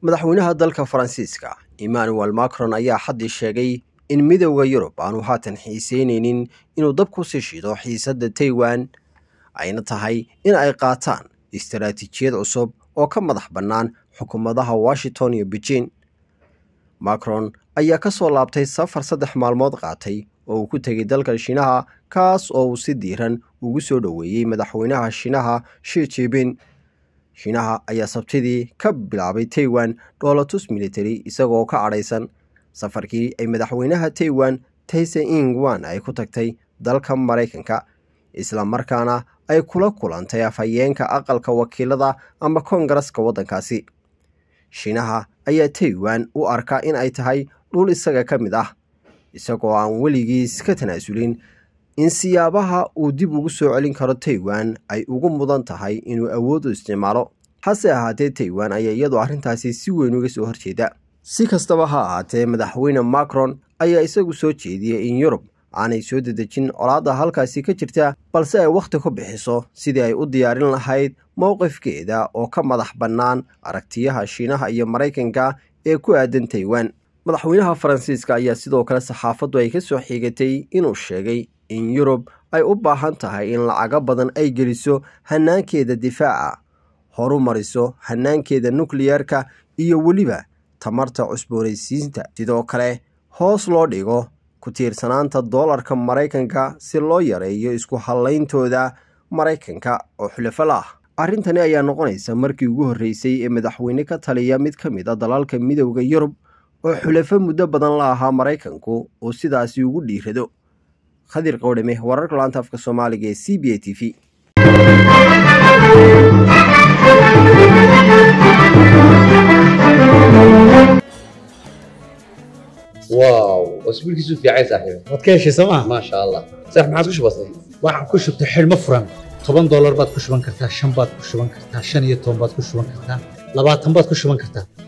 madaxweynaha dalka faransiiska emmanuel macron ayaa haddii sheegay in midowda yurub aanu haatan xiiseyneynin inuu dab ku sii shido xiisadda taiwan ayna tahay in ay qaataan istaraatiijiyad cusub oo ka madax bannaan xukuumadaha washington iyo beijing macron ayaa ka soo laabtay safar saddex maalmood qaatay oo uu ku tegay dalka shiinaha kaas oo uu si diiran ugu soo dhoweeyey madaxweynaha shiinaha shi jibin shiinaha ayaa sabtidii ka bilaabay taiwan dholotus military isagoo ka cadhaysan safarkii ay madaxweynaha taiwan tayse ingwan ay ku tagtay dalka maraykanka isla markaana ay kula kulantay afhayeenka aqalka wakiilada ama koongareska waddankaasi shiinaha ayaa taiwan u arkaa in ay tahay dhul isaga ka mid ah isagoo aan weligiis ka tanaasulin in siyaabaha uu dib ugu soo celin karo taiwan ay ugu mudan tahay inuu awood u isticmaalo hase ahaatee taiwan ayaa iyadu arrintaasi si weyn uga soo horjeeda si kastaba ha ahaatee madaxweyne macron ayaa isagu soo jeediyay in yurub aanay soo dedejin colaadda halkaasi ka jirta balse ay wakhti ku bixiso sidii ay u diyaarin lahayd mowqifkeeda oo ka madax bannaan aragtiyaha shiinaha iyo maraykanka ee ku aadan taiwan madaxweynaha faransiiska ayaa sidoo kale saxaafaddu ay ka soo xiigatay inuu sheegay in yurub ay u baahan tahay in lacago badan ay geliso hannaankeeda difaaca horu mariso hannaankeeda nukliyerka iyo weliba tamarta cusboonaysiinta sidoo kale hoos loo dhigo ku tiirsanaanta doolarka maraykanka si loo yareeyo isku hallayntooda maraykanka oo xulafala ah arrintani ayaa noqonaysa markii ugu horreysay ee madaxweyne ka taliya mid ka mid a ah dalalka midooda yurub oo xulafo muddo badan la ahaa maraykanku uu sidaasi ugu dhiirado khadir qowdhame wararka laanta afka soomaaliga ee c b a t v واو اسبوعك يسوف في عيسى حبيبي وتكيش سما ما شاء الله صح ما حدش waxaan ku shubtay xilmo furan toban doolar baad ku shuban kartaa shan baad ku shuban kartaa shan iyo toban baad ku shuban kartaa labaatan baad ku shuban kartaa